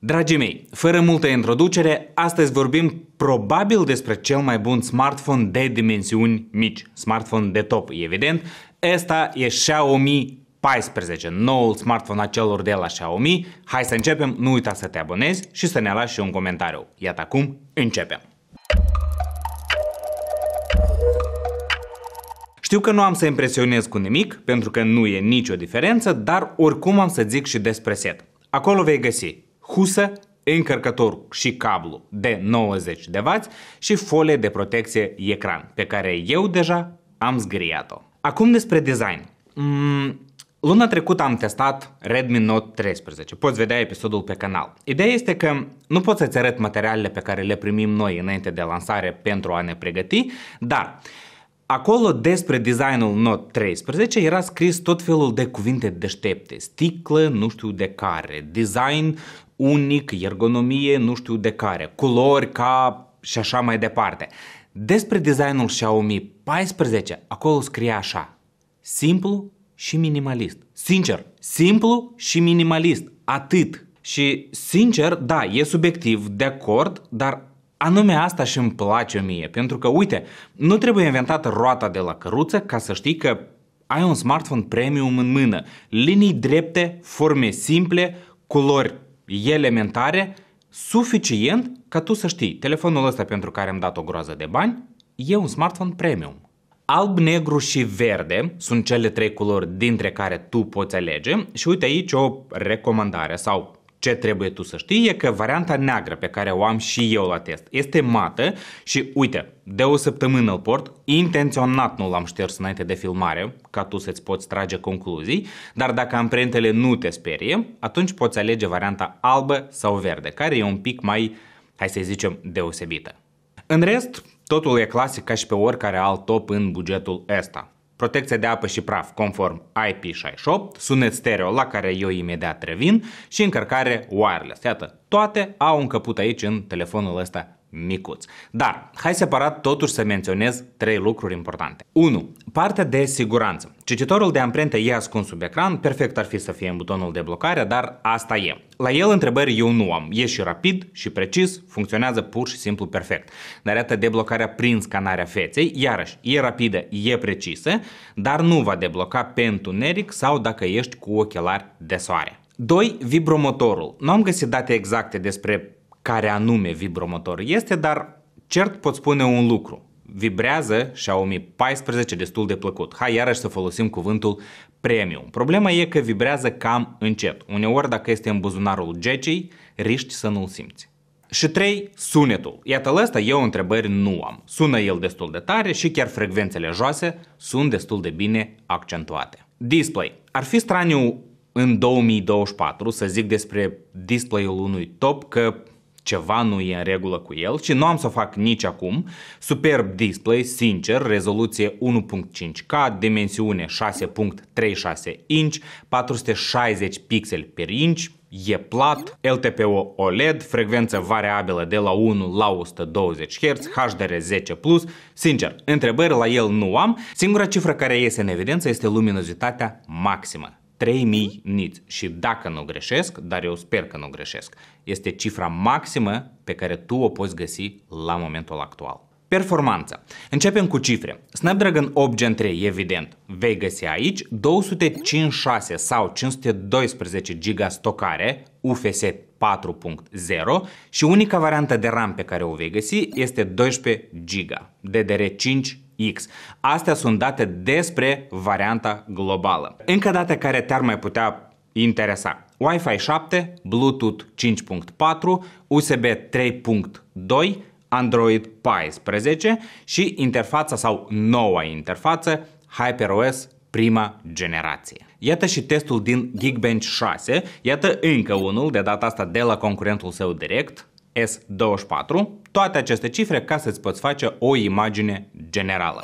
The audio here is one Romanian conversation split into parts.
Dragii mei, fără multă introducere, astăzi vorbim probabil despre cel mai bun smartphone de dimensiuni mici, smartphone de top, evident. Ăsta e Xiaomi 14, noul smartphone a celor de la Xiaomi. Hai să începem, nu uita să te abonezi și să ne lași și un comentariu. Iată acum, începem! Știu că nu am să impresionez cu nimic, pentru că nu e nicio diferență, dar oricum am să zic și despre set. Acolo vei găsi husă, încărcător și cablu de 90 de W și folie de protecție ecran, pe care eu deja am zgriat-o. Acum despre design. Mm, luna trecută am testat Redmi Note 13. Poți vedea episodul pe canal. Ideea este că nu pot să-ți arăt materialele pe care le primim noi înainte de lansare pentru a ne pregăti, dar Acolo despre designul Note 13 era scris tot felul de cuvinte deștepte, sticlă, nu știu de care, design, unic, ergonomie, nu știu de care, culori, cap și așa mai departe. Despre designul Xiaomi 14, acolo scrie așa, simplu și minimalist. Sincer, simplu și minimalist, atât. Și sincer, da, e subiectiv, de acord, dar Anume asta și îmi place mie, pentru că, uite, nu trebuie inventată roata de la căruță ca să știi că ai un smartphone premium în mână. Linii drepte, forme simple, culori elementare, suficient ca tu să știi, telefonul ăsta pentru care am dat o groază de bani e un smartphone premium. Alb, negru și verde sunt cele trei culori dintre care tu poți alege și uite aici o recomandare sau ce trebuie tu să știi e că varianta neagră pe care o am și eu la test este mată și uite, de o săptămână îl port, intenționat nu l-am șters înainte de filmare, ca tu să-ți poți trage concluzii, dar dacă amprentele nu te sperie, atunci poți alege varianta albă sau verde, care e un pic mai, hai să zicem, deosebită. În rest, totul e clasic ca și pe oricare alt top în bugetul ăsta protecția de apă și praf conform IP68, sunet stereo la care eu imediat revin și încărcare wireless. Iată, toate au încăput aici în telefonul ăsta micuț. Dar, hai separat totuși să menționez trei lucruri importante. 1. Partea de siguranță. Cititorul de amprente e ascuns sub ecran, perfect ar fi să fie în butonul de blocare, dar asta e. La el întrebări eu nu am. E și rapid și precis, funcționează pur și simplu perfect. Dar iată deblocarea prin scanarea feței, iarăși, e rapidă, e precisă, dar nu va debloca pe întuneric sau dacă ești cu ochelari de soare. 2. Vibromotorul. Nu am găsit date exacte despre care anume vibromotor este, dar cert pot spune un lucru. Vibrează Xiaomi 14 destul de plăcut. Hai iarăși să folosim cuvântul premium. Problema e că vibrează cam încet. Uneori dacă este în buzunarul gecei, riști să nu-l simți. Și 3. Sunetul. Iată, la asta eu întrebări nu am. Sună el destul de tare și chiar frecvențele joase sunt destul de bine accentuate. Display. Ar fi straniu în 2024 să zic despre display-ul unui top că ceva nu e în regulă cu el și nu am să o fac nici acum. Superb display, sincer, rezoluție 1.5K, dimensiune 6.36 inch, 460 pixeli per inch, e plat, LTPO OLED, frecvență variabilă de la 1 la 120 Hz, HDR10+, sincer, întrebări la el nu am, singura cifră care iese în evidență este luminozitatea maximă. 3000 niți. Și dacă nu greșesc, dar eu sper că nu greșesc, este cifra maximă pe care tu o poți găsi la momentul actual. Performanța. Începem cu cifre. Snapdragon 8 Gen 3, evident, vei găsi aici 256 sau 512 GB stocare UFS 4.0 și unica variantă de RAM pe care o vei găsi este 12 GB DDR5 X. Astea sunt date despre varianta globală. Încă date care te-ar mai putea interesa. Wi-Fi 7, Bluetooth 5.4, USB 3.2, Android 14 și interfața sau noua interfață HyperOS prima generație. Iată și testul din Geekbench 6, iată încă unul de data asta de la concurentul său direct, S24, toate aceste cifre ca să-ți poți face o imagine generală.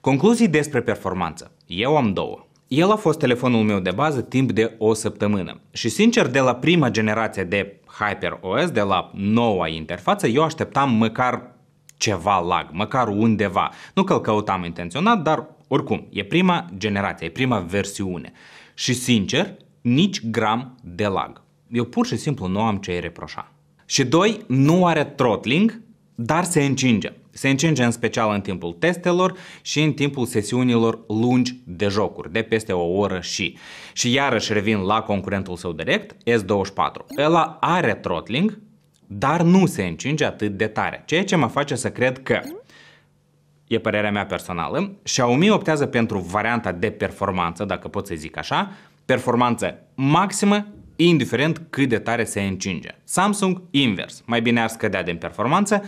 Concluzii despre performanță. Eu am două. El a fost telefonul meu de bază timp de o săptămână și sincer de la prima generație de HyperOS, de la noua interfață, eu așteptam măcar ceva lag, măcar undeva. Nu că îl căutam intenționat, dar oricum, e prima generație, e prima versiune. Și sincer, nici gram de lag. Eu pur și simplu nu am ce-i reproșa. Și doi, nu are throttling, dar se încinge. Se încinge în special în timpul testelor și în timpul sesiunilor lungi de jocuri, de peste o oră și. Și iarăși revin la concurentul său direct, S24. Ela are throttling, dar nu se încinge atât de tare, ceea ce mă face să cred că e părerea mea personală, Xiaomi optează pentru varianta de performanță, dacă pot să zic așa, performanță maximă indiferent cât de tare se încinge. Samsung invers, mai bine ar scădea din performanță,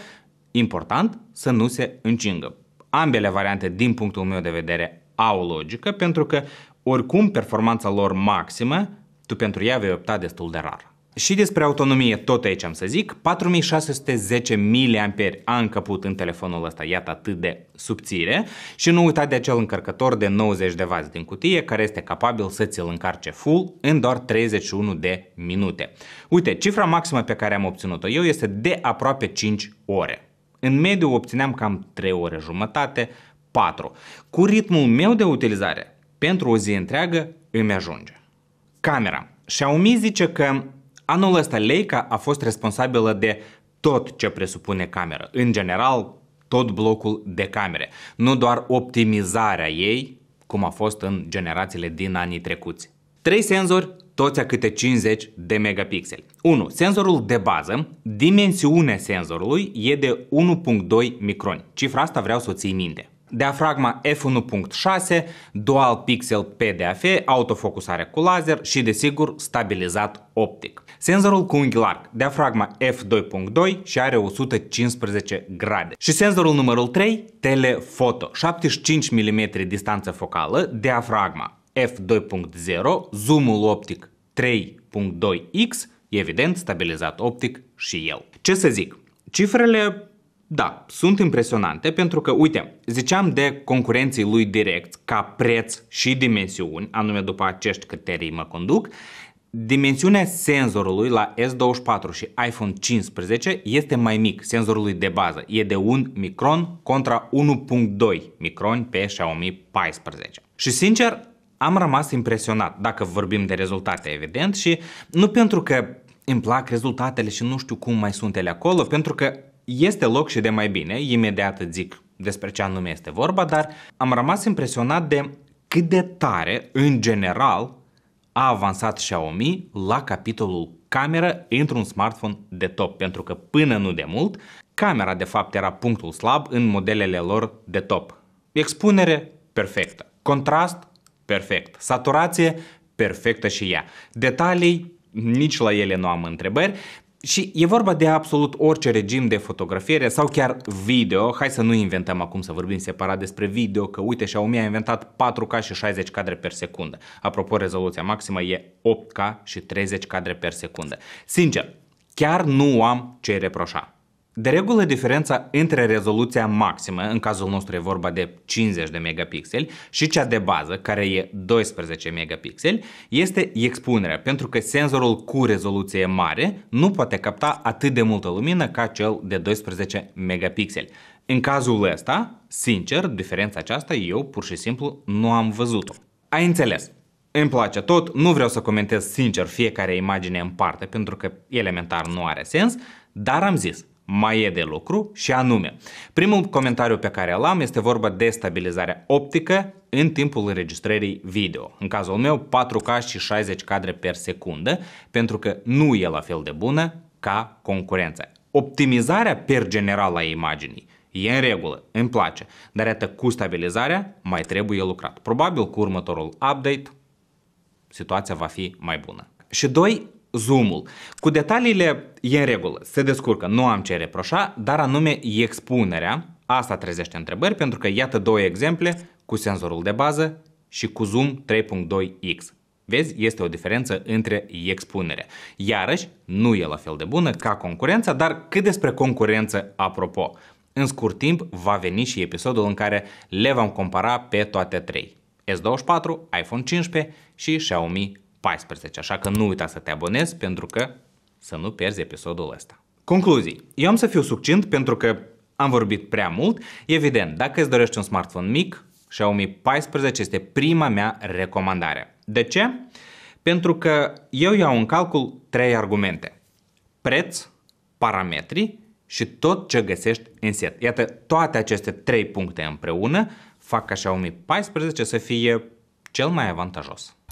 important să nu se încingă. Ambele variante, din punctul meu de vedere, au logică, pentru că oricum performanța lor maximă, tu pentru ea vei opta destul de rar. Și despre autonomie tot aici am să zic, 4610 mAh a încăput în telefonul ăsta, iată atât de subțire și nu uita de acel încărcător de 90W din cutie care este capabil să ți-l încarce full în doar 31 de minute. Uite, cifra maximă pe care am obținut-o eu este de aproape 5 ore. În mediu obțineam cam 3 ore jumătate, 4. Cu ritmul meu de utilizare, pentru o zi întreagă îmi ajunge. Camera. Xiaomi zice că Anul ăsta Leica a fost responsabilă de tot ce presupune cameră. În general, tot blocul de camere. Nu doar optimizarea ei, cum a fost în generațiile din anii trecuți. Trei senzori, toți a câte 50 de megapixeli. 1. Senzorul de bază, dimensiunea senzorului e de 1.2 microni. Cifra asta vreau să o ții minte. Diafragma f1.6, dual pixel PDAF, autofocusare cu laser și desigur stabilizat optic. Senzorul cu unghi larg, diafragma f2.2 și are 115 grade. Și senzorul numărul 3, telefoto, 75 mm distanță focală, diafragma f2.0, zoomul optic 3.2x, evident stabilizat optic și el. Ce să zic? Cifrele da, sunt impresionante pentru că, uite, ziceam de concurenții lui direct ca preț și dimensiuni, anume după acești criterii mă conduc, Dimensiunea senzorului la S24 și iPhone 15 este mai mic, senzorului de bază, e de 1 micron contra 1.2 micron pe Xiaomi 14. Și sincer, am rămas impresionat, dacă vorbim de rezultate evident și nu pentru că îmi plac rezultatele și nu știu cum mai sunt ele acolo, pentru că este loc și de mai bine, imediat zic despre ce anume este vorba, dar am rămas impresionat de cât de tare, în general, a avansat Xiaomi la capitolul cameră într-un smartphone de top, pentru că până nu de mult, camera de fapt era punctul slab în modelele lor de top. Expunere perfectă, contrast perfect, saturație perfectă și ea. Detalii nici la ele nu am întrebări, și e vorba de absolut orice regim de fotografiere sau chiar video. Hai să nu inventăm acum să vorbim separat despre video, că uite Xiaomi a inventat 4K și 60 cadre per secundă. Apropo, rezoluția maximă e 8K și 30 cadre per secundă. Sincer, chiar nu am ce reproșa. De regulă, diferența între rezoluția maximă, în cazul nostru e vorba de 50 de megapixeli, și cea de bază, care e 12 megapixeli, este expunerea, pentru că senzorul cu rezoluție mare nu poate capta atât de multă lumină ca cel de 12 megapixeli. În cazul ăsta, sincer, diferența aceasta eu pur și simplu nu am văzut-o. Ai înțeles? Îmi place tot, nu vreau să comentez sincer fiecare imagine în parte pentru că elementar nu are sens, dar am zis, mai e de lucru și anume, primul comentariu pe care l am este vorba de stabilizarea optică în timpul înregistrării video. În cazul meu 4K și 60 cadre per secundă, pentru că nu e la fel de bună ca concurența. Optimizarea per general a imaginii E în regulă, îmi place, dar iată cu stabilizarea mai trebuie lucrat. Probabil cu următorul update situația va fi mai bună. Și doi, zoom-ul. Cu detaliile e în regulă, se descurcă, nu am ce reproșa, dar anume expunerea, asta trezește întrebări, pentru că iată două exemple cu senzorul de bază și cu zoom 3.2x. Vezi, este o diferență între expunere. Iarăși, nu e la fel de bună ca concurența, dar cât despre concurență apropo. În scurt timp va veni și episodul în care le vom compara pe toate trei. S24, iPhone 15 și Xiaomi 14, așa că nu uita să te abonezi pentru că să nu pierzi episodul ăsta. Concluzii. Eu am să fiu succint pentru că am vorbit prea mult. Evident, dacă îți dorești un smartphone mic, Xiaomi 14 este prima mea recomandare. De ce? Pentru că eu iau în calcul trei argumente. Preț, parametri și tot ce găsești în set. Iată, toate aceste trei puncte împreună fac ca Xiaomi 14 să fie cel mai avantajos.